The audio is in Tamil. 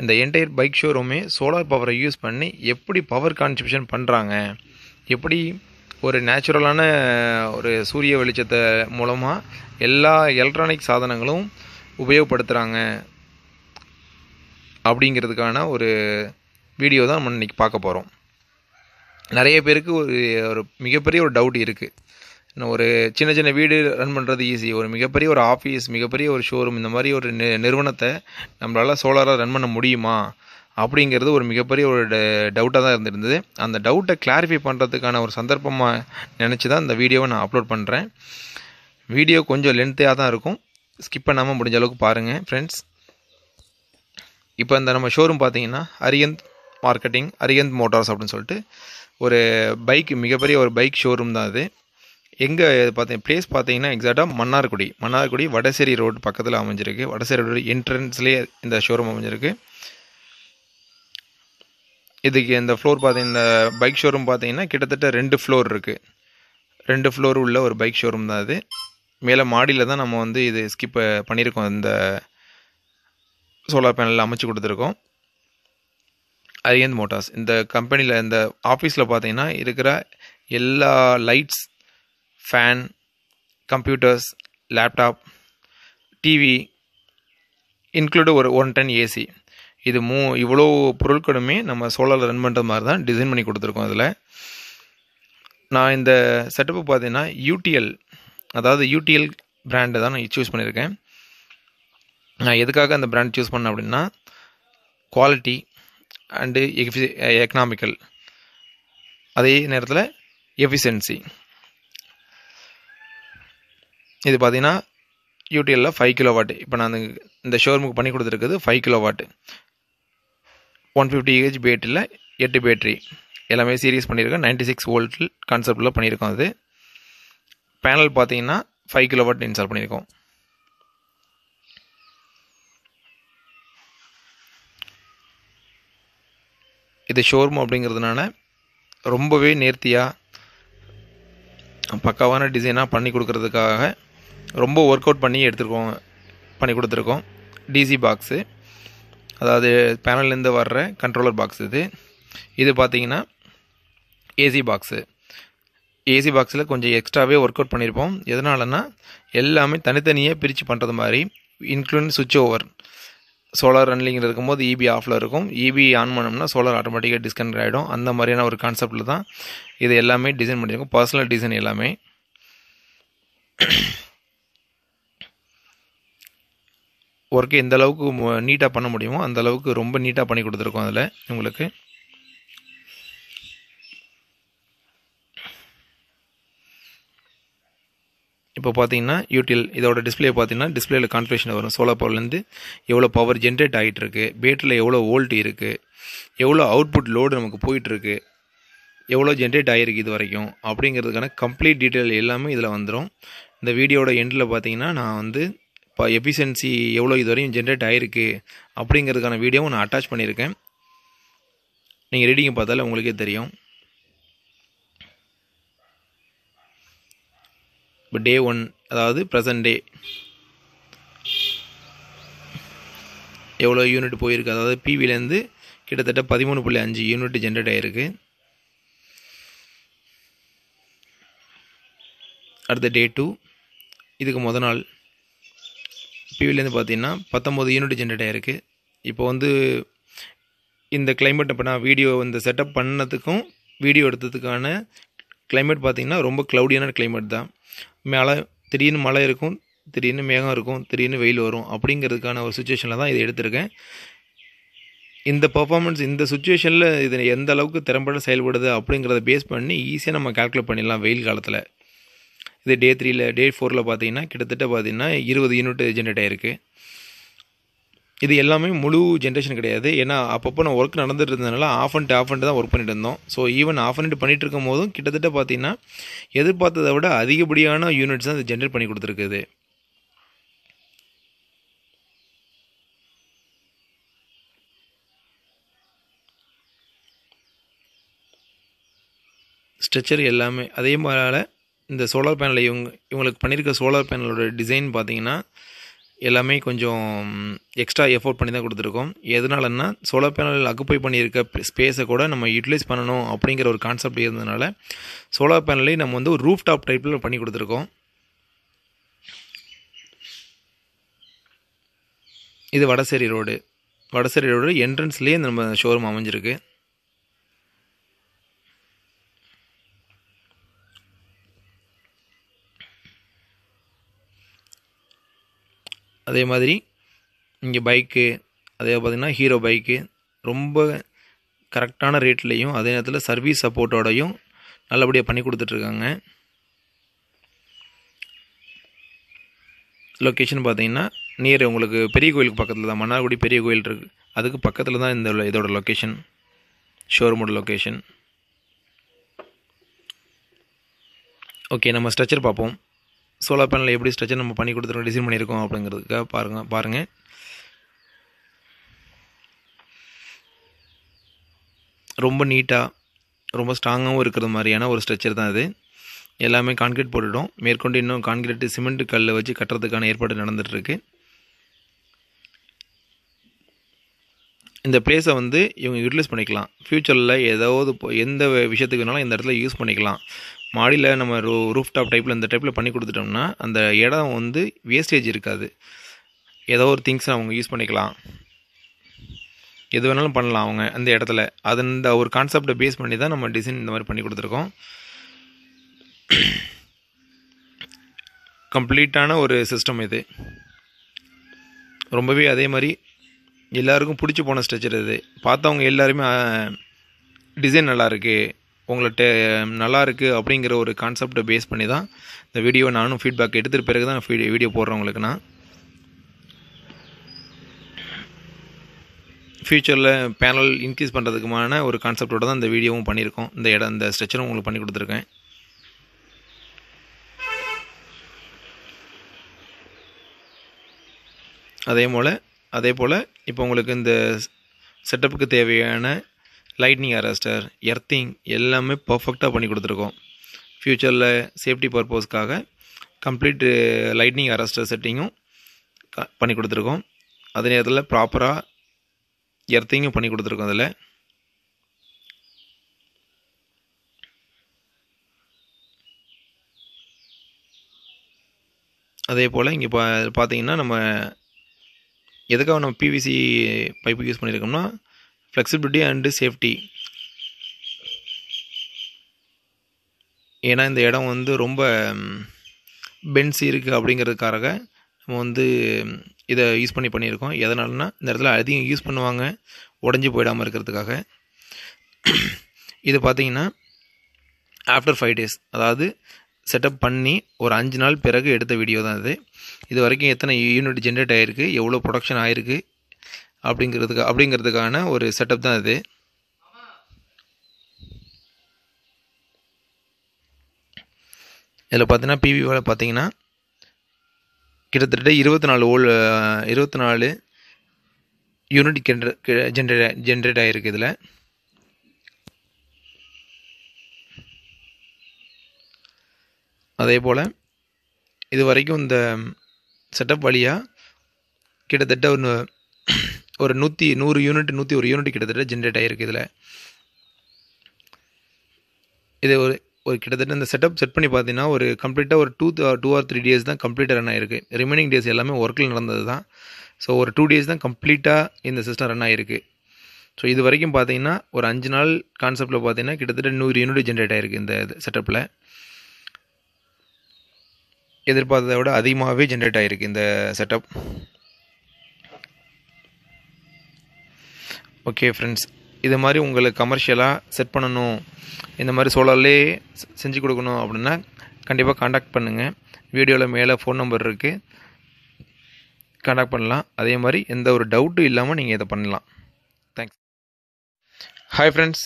இந்த என்டையர் பைக் ஷோரூமே சோலார் பவரை யூஸ் பண்ணி எப்படி பவர் கான்ட்ரிபியூஷன் பண்ணுறாங்க எப்படி ஒரு நேச்சுரலான ஒரு சூரிய வெளிச்சத்தை மூலமாக எல்லா எலக்ட்ரானிக் சாதனங்களும் உபயோகப்படுத்துகிறாங்க அப்படிங்கிறதுக்கான ஒரு வீடியோ தான் நம்ம இன்றைக்கி பார்க்க போகிறோம் நிறைய பேருக்கு ஒரு ஒரு மிகப்பெரிய ஒரு டவுட் இருக்குது ஒரு சின்ன சின்ன வீடு ரன் பண்ணுறது ஈஸி ஒரு மிகப்பெரிய ஒரு ஆஃபீஸ் மிகப்பெரிய ஒரு ஷோரூம் இந்த மாதிரி ஒரு நிறுவனத்தை நம்மளால் சோலாராக ரன் பண்ண முடியுமா அப்படிங்கிறது ஒரு மிகப்பெரிய ஒரு டவுட்டாக தான் இருந்திருந்தது அந்த டவுட்டை கிளாரிஃபை பண்ணுறதுக்கான ஒரு சந்தர்ப்பமாக நினச்சி தான் இந்த வீடியோவை நான் அப்லோட் பண்ணுறேன் வீடியோ கொஞ்சம் லென்த்தாக தான் இருக்கும் ஸ்கிப் பண்ணாமல் முடிஞ்ச அளவுக்கு பாருங்கள் ஃப்ரெண்ட்ஸ் இப்போ இந்த நம்ம ஷோரூம் பார்த்தீங்கன்னா அரியந்த் மார்க்கெட்டிங் அரியந்த் மோட்டார்ஸ் அப்படின்னு சொல்லிட்டு ஒரு பைக் மிகப்பெரிய ஒரு பைக் ஷோரூம் தான் அது எங்கே பார்த்தீங்க பிளேஸ் பார்த்தீங்கன்னா எக்ஸாக்டாக மன்னார்குடி மன்னார்குடி வடசேரி ரோடு பக்கத்தில் அமைஞ்சிருக்கு வடசேரி ரோடு என்ட்ரன்ஸ்லேயே இந்த ஷோரூம் அமைஞ்சிருக்கு இதுக்கு இந்த ஃப்ளோர் பார்த்தீங்கன்னா இந்த பைக் ஷோரூம் பார்த்தீங்கன்னா கிட்டத்தட்ட ரெண்டு ஃப்ளோர் இருக்குது ரெண்டு ஃப்ளோர் உள்ள ஒரு பைக் ஷோரூம் தான் அது மேலே மாடியில் தான் நம்ம வந்து இது ஸ்கிப் பண்ணியிருக்கோம் இந்த சோலார் பேனலில் அமைச்சு கொடுத்துருக்கோம் அரியந்த் மோட்டார்ஸ் இந்த கம்பெனியில் இந்த ஆஃபீஸில் பார்த்தீங்கன்னா இருக்கிற எல்லா lights fan computers laptop TV include ஒரு ஒன் டென் ஏசி இது மூ இவ்வளோ பொருட்களுமே நம்ம சோலாரில் ரன் பண்ணுற மாதிரி தான் டிசைன் பண்ணி கொடுத்துருக்கோம் அதில் நான் இந்த செட்டப்பு பார்த்தீங்கன்னா யூடிஎல் அதாவது யூடிஎல் பிராண்டை தான் நான் சூஸ் பண்ணியிருக்கேன் நான் எதுக்காக அந்த பிராண்ட் சூஸ் பண்ணேன் அப்படின்னா குவாலிட்டி அண்டு எக்கனாமிக்கல் அதே நேரத்தில் எஃபிஷியன்சி இது பார்த்தீங்கன்னா யூடியூலில் ஃபைவ் கிலோ வாட்டு இப்போ நான் இந்த ஷோரூமுக்கு பண்ணி கொடுத்துருக்குது five kilo watt one fifty AH பேட்டரியில் எட்டு பேட்ரி எல்லாமே சீரியஸ் பண்ணியிருக்கேன் நைன்டி சிக்ஸ் வோல்ட்டில் கான்செப்டில் பண்ணியிருக்கோம் அது பேனல் பார்த்தீங்கன்னா ஃபைவ் கிலோ வாட் இன்ஸ்டால் பண்ணியிருக்கோம் இது ஷோரூம் அப்படிங்கிறதுனால ரொம்பவே நேர்த்தியாக பக்காவான டிசைனாக பண்ணி கொடுக்கறதுக்காக ரொம்ப ஒர்க் அவுட் பண்ணி எடுத்துருக்கோம் பண்ணி கொடுத்துருக்கோம் டிசி பாக்ஸு அதாவது பேனல்லேருந்து வர்ற கண்ட்ரோலர் பாக்ஸ் இது இது பார்த்தீங்கன்னா ஏசி பாக்ஸு ஏசி பாக்ஸில் கொஞ்சம் எக்ஸ்ட்ராவே ஒர்க் அவுட் பண்ணியிருப்போம் எதனாலனா எல்லாமே தனித்தனியாக பிரித்து பண்ணுறது மாதிரி இன்க்ளூடிங் சுவிட்ச் ஓவர் சோலார் ரன்னிங்கில் இருக்கும்போது இபி e ஆஃபில் இருக்கும் இபி e ஆன் பண்ணோம்னா சோலார் ஆட்டோமேட்டிக்காக டிஸ்கனெக்ட் ஆகிடும் அந்த மாதிரியான ஒரு கான்செப்டில் தான் இது எல்லாமே டிசைன் பண்ணியிருக்கோம் பர்சனல் டிசைன் எல்லாமே ஒர்க்கை எந்த அளவுக்கு நீட்டாக பண்ண முடியுமோ அந்த அளவுக்கு ரொம்ப நீட்டாக பண்ணி கொடுத்துருக்கோம் அதில் உங்களுக்கு இப்போ பார்த்தீங்கன்னா யூட்டில் இதோட டிஸ்பிளே பார்த்தீங்கன்னா டிஸ்பிளேல கான்ஃபிகேஷன் வரும் சோலார் பவர்லேருந்து எவ்வளோ பவர் ஜென்ரேட் ஆகிட்டு இருக்கு பேட்டரியில் எவ்வளோ ஓல்ட் இருக்குது எவ்வளோ அவுட்புட் லோடு நமக்கு போயிட்டுருக்கு எவ்வளோ ஜென்ரேட் ஆகிருக்கு இது வரைக்கும் அப்படிங்கிறதுக்கான கம்ப்ளீட் டீட்டெயில் எல்லாமே இதில் வந்துடும் இந்த வீடியோட எண்டில் பார்த்தீங்கன்னா நான் வந்து இப்போ எஃபிஷியன்சி எவ்வளோ இது வரையும் ஜென்ரேட் ஆகிருக்கு அப்படிங்கிறதுக்கான வீடியோவும் நான் அட்டாச் பண்ணியிருக்கேன் நீங்கள் ரீடிங் பார்த்தாலே உங்களுக்கே தெரியும் இப்போ டே ஒன் அதாவது ப்ரெசன்ட் டே எவ்வளோ யூனிட் போயிருக்கு அதாவது பிவிலேருந்து கிட்டத்தட்ட பதிமூணு புள்ளி அஞ்சு யூனிட் ஜென்ரேட் ஆகிருக்கு அடுத்த டே டூ இதுக்கு முதல் நாள் பிவிலேருந்து பார்த்தீங்கன்னா பத்தொம்போது யூனிட் ஜென்ரேட் ஆகிருக்கு இப்போ வந்து இந்த கிளைமேட் இப்போ நான் வீடியோ இந்த செட்டப் பண்ணதுக்கும் வீடியோ எடுத்ததுக்கான கிளைமேட் பார்த்திங்கன்னா ரொம்ப க்ளவுடியான கிளைமேட் தான் மழை திடீர்னு மழை இருக்கும் திடீர்னு மேகம் இருக்கும் திடீர்னு வெயில் வரும் அப்படிங்கிறதுக்கான ஒரு சுச்சுவேஷனில் தான் இதை எடுத்திருக்கேன் இந்த பர்ஃபார்மன்ஸ் இந்த சுச்சுவேஷனில் இது எந்த அளவுக்கு திறம்பட செயல்படுது அப்படிங்கிறத பேஸ் பண்ணி ஈஸியாக நம்ம கால்குலேட் பண்ணிடலாம் வெயில் காலத்தில் இது டே த்ரீயில் டே ஃபோரில் பார்த்தீங்கன்னா கிட்டத்தட்ட பார்த்தீங்கன்னா இருபது யூனிட் ஜென்ரேட் ஆகிருக்கு இது எல்லாமே முழு ஜென்ரேஷன் கிடையாது ஏன்னா அப்பப்போ நான் ஒர்க் நடந்துட்டு இருந்ததுனால ஆஃப் அண்ட் ஆஃப் அண்ட் தான் ஒர்க் பண்ணிட்டு இருந்தோம் ஸோ ஈவன் ஆஃப் அண்ட் பண்ணிட்டு இருக்கும் போதும் கிட்டத்தட்ட பார்த்தீங்கன்னா எதிர்பார்த்ததை விட அதிகப்படியான யூனிட்ஸ் தான் இது ஜென்ரேட் பண்ணி கொடுத்துருக்குது ஸ்ட்ரெச்சர் எல்லாமே அதே மாதிரி இந்த சோலார் பேனலை இவங்க இவங்களுக்கு பண்ணியிருக்க சோலார் பேனலோட டிசைன் பார்த்தீங்கன்னா எல்லாமே கொஞ்சம் எக்ஸ்ட்ரா எஃபோர்ட் பண்ணி தான் கொடுத்துருக்கோம் எதனாலன்னா சோலார் பேனல் அக்குப்பை பண்ணியிருக்க ஸ்பேஸை கூட நம்ம யூட்டிலைஸ் பண்ணணும் அப்படிங்கிற ஒரு கான்செப்ட் இருந்ததுனால சோலார் பேனலையும் நம்ம வந்து ஒரு ரூஃப் டாப் டைப்பில் பண்ணி கொடுத்துருக்கோம் இது வடசேரி ரோடு வடசேரி ரோடு என்ட்ரன்ஸ்லேயே நம்ம ஷோரூம் அமைஞ்சிருக்கு அதே மாதிரி இங்கே பைக்கு அதே பார்த்திங்கன்னா ஹீரோ பைக்கு ரொம்ப கரெக்டான ரேட்லேயும் அதே நேரத்தில் சர்வீஸ் சப்போர்ட்டோடையும் நல்லபடியாக பண்ணி கொடுத்துட்ருக்காங்க லொக்கேஷன் பார்த்தீங்கன்னா நியர் உங்களுக்கு பெரிய கோயிலுக்கு பக்கத்தில் தான் மன்னார்குடி பெரிய கோயில் இருக்குது அதுக்கு பக்கத்தில் தான் இந்த இதோட லொக்கேஷன் ஷோரூமோட லொக்கேஷன் ஓகே நம்ம ஸ்ட்ரக்சர் பார்ப்போம் சோலார் பேனல் எப்படி ஸ்ட்ரக்சர் நம்ம பண்ணி கொடுத்துருக்கோம் டிசைன் பண்ணியிருக்கோம் அப்படிங்கிறதுக்காக பாருங்கள் பாருங்கள் ரொம்ப நீட்டாக ரொம்ப ஸ்ட்ராங்காகவும் இருக்கிற மாதிரியான ஒரு ஸ்ட்ரக்சர் தான் அது எல்லாமே கான்கிரீட் போட்டுவிட்டோம் மேற்கொண்டு இன்னும் கான்கிரீட்டு சிமெண்ட்டு கல்லை வச்சு கட்டுறதுக்கான ஏற்பாடு நடந்துகிட்ருக்கு இந்த ப்ளேஸை வந்து இவங்க யூட்டிலைஸ் பண்ணிக்கலாம் ஃப்யூச்சரில் ஏதாவது எந்த விஷயத்துக்கு வேணாலும் இந்த இடத்துல யூஸ் பண்ணிக்கலாம் மாடியில் நம்ம ரூ ரூஃப் டாப் டைப்பில் இந்த டைப்பில் பண்ணி கொடுத்துட்டோம்னா அந்த இடம் வந்து வேஸ்டேஜ் இருக்காது ஏதோ ஒரு திங்ஸ் அவங்க யூஸ் பண்ணிக்கலாம் எது வேணாலும் பண்ணலாம் அவங்க அந்த இடத்துல அது இந்த ஒரு கான்செப்டை பேஸ் பண்ணி தான் நம்ம டிசைன் இந்த மாதிரி பண்ணி கொடுத்துருக்கோம் கம்ப்ளீட்டான ஒரு சிஸ்டம் இது ரொம்பவே அதே மாதிரி எல்லாருக்கும் பிடிச்சி போன ஸ்ட்ரெச்சர் இது பார்த்தவங்க எல்லாருமே டிசைன் நல்லாயிருக்கு உங்கள்கிட்ட நல்லாயிருக்கு அப்படிங்கிற ஒரு கான்செப்டை பேஸ் பண்ணி தான் இந்த வீடியோ நானும் ஃபீட்பேக் எடுத்துகிட்டு பிறகு தான் வீடியோ போடுறேன் உங்களுக்கு நான் ஃப்யூச்சரில் பேனல் இன்க்ரீஸ் பண்ணுறதுக்குமான ஒரு கான்செப்டோடு தான் இந்த வீடியோவும் பண்ணியிருக்கோம் இந்த இடம் இந்த ஸ்ட்ரெச்சரும் உங்களுக்கு பண்ணி கொடுத்துருக்கேன் அதே போல் அதே போல் இப்போ உங்களுக்கு இந்த செட்டப்புக்கு தேவையான லைட்னிங் அரெஸ்டர் எர்த்திங் எல்லாமே பர்ஃபெக்டாக பண்ணி கொடுத்துருக்கோம் ஃப்யூச்சரில் சேஃப்டி பர்பஸ்க்காக கம்ப்ளீட்டு லைட்னிங் அரெஸ்டர் செட்டிங்கும் பண்ணி கொடுத்துருக்கோம் அதே நேரத்தில் ப்ராப்பராக எர்த்திங்கும் பண்ணி கொடுத்துருக்கோம் அதில் அதே போல் இங்கே பா பார்த்தீங்கன்னா நம்ம எதுக்காக நம்ம பிவிசி பைப்பு யூஸ் பண்ணியிருக்கோம்னா ஃப்ளெக்சிபிலிட்டி அண்டு சேஃப்டி ஏன்னா இந்த இடம் வந்து ரொம்ப பென்ஸ் இருக்குது அப்படிங்கிறதுக்காக நம்ம வந்து இதை யூஸ் பண்ணி பண்ணியிருக்கோம் எதனாலனா இந்த இடத்துல அதிகம் யூஸ் பண்ணுவாங்க உடஞ்சி போயிடாமல் இருக்கிறதுக்காக இது பார்த்திங்கன்னா ஆஃப்டர் ஃபைவ் டேஸ் அதாவது செட்டப் பண்ணி ஒரு அஞ்சு நாள் பிறகு எடுத்த வீடியோ தான் இது இது வரைக்கும் எத்தனை யூனிட் ஜென்ரேட் ஆகிருக்கு எவ்வளோ ப்ரொடக்ஷன் ஆகிருக்கு அப்படிங்கிறதுக்கு அப்படிங்கிறதுக்கான ஒரு செட்டப் தான் இது இதில் பார்த்தீங்கன்னா பிவிஓவில் பார்த்தீங்கன்னா கிட்டத்தட்ட இருபத்தி நாலு ஓல் இருபத்தி நாலு யூனிட் ஜென்ரே ஜென்ரேட் ஜென்ரேட் ஆகிருக்கு இதில் அதே போல் இது வரைக்கும் இந்த செட்டப் வழியாக கிட்டத்தட்ட ஒரு ஒரு நூற்றி நூறு யூனிட் நூற்றி ஒரு யூனிட் கிட்டத்தட்ட ஜென்ரேட் ஆகிருக்கு இதில் இது ஒரு ஒரு கிட்டத்தட்ட இந்த செட்டப் செட் பண்ணி பார்த்தீங்கன்னா ஒரு கம்ப்ளீட்டாக ஒரு two two or three days தான் கம்ப்ளீட்டாக ரன் ஆகிருக்கு ரிமைனிங் டேஸ் எல்லாமே ஒர்க்கில் நடந்தது தான் ஸோ ஒரு டூ டேஸ் தான் கம்ப்ளீட்டாக இந்த சிஸ்டம் ரன் ஆகிருக்கு ஸோ இது வரைக்கும் பார்த்தீங்கன்னா ஒரு அஞ்சு நாள் கான்செப்டில் பார்த்தீங்கன்னா கிட்டத்தட்ட நூறு யூனிட் ஜென்ரேட் ஆகிருக்கு இந்த செட்டப்பில் எதிர்பார்த்ததை விட அதிகமாகவே ஜென்ரேட் ஆகிருக்கு இந்த செட்டப் ஓகே ஃப்ரெண்ட்ஸ் இது மாதிரி உங்களுக்கு கமர்ஷியலாக செட் பண்ணணும் இந்த மாதிரி சோலார்லேயே செஞ்சு கொடுக்கணும் அப்படின்னா கண்டிப்பாக காண்டாக்ட் பண்ணுங்கள் வீடியோவில் மேலே ஃபோன் நம்பர் இருக்குது காண்டாக்ட் பண்ணலாம் அதே மாதிரி எந்த ஒரு டவுட்டும் இல்லாமல் நீங்கள் இதை பண்ணலாம் தேங்க்ஸ் ஹாய் ஃப்ரெண்ட்ஸ்